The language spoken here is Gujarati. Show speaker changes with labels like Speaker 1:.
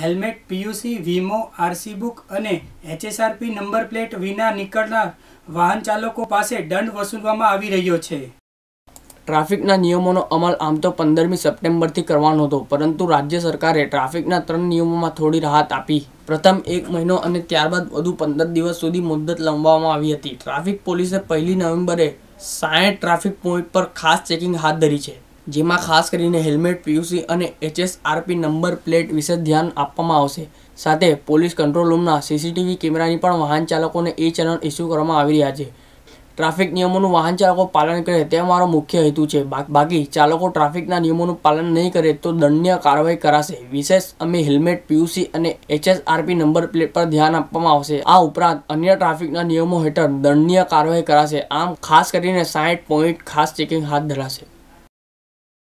Speaker 1: હેલ્મેટ પીયુસી વીમો આરસી બુક અને એચએસઆરપી નંબર પ્લેટ વિના નીકળનાર વાહન ચાલકો પાસે દંડ વસૂલવામાં આવી રહ્યો છે ટ્રાફિકના
Speaker 2: નિયમોનો અમલ આમ તો પંદરમી સપ્ટેમ્બરથી કરવાનો હતો પરંતુ રાજ્ય સરકારે ટ્રાફિકના ત્રણ નિયમોમાં થોડી રાહત આપી પ્રથમ એક મહિનો અને ત્યારબાદ વધુ પંદર દિવસ સુધી મુદ્દત લંબાવવામાં આવી હતી ટ્રાફિક પોલીસે પહેલી નવેમ્બરે સાઠ ટ્રાફિક પોઈન્ટ પર ખાસ ચેકિંગ હાથ ધરી છે જેમાં ખાસ કરીને હેલ્મેટ પીયુસી અને એચએસઆરપી નંબર પ્લેટ વિશે ધ્યાન આપવામાં આવશે સાથે પોલીસ કંટ્રોલ રૂમના સીસીટીવી કેમેરાની પણ વાહન ચાલકોને એ ચેનલ ઇસ્યુ કરવામાં આવી રહ્યા છે ટ્રાફિક નિયમોનું વાહન ચાલકો પાલન કરે તે મારો મુખ્ય હેતુ છે બાકી ચાલકો ટ્રાફિકના નિયમોનું પાલન નહીં કરે તો દંડનીય કાર્યવાહી કરાશે વિશેષ અમે હેલ્મેટ પીયુસી અને એચએસઆરપી નંબર પ્લેટ પર ધ્યાન આપવામાં આવશે આ ઉપરાંત અન્ય ટ્રાફિકના નિયમો હેઠળ દંડનીય કાર્યવાહી કરાશે આમ ખાસ કરીને સાઠ પોઈન્ટ ખાસ ચેકિંગ હાથ ધરાશે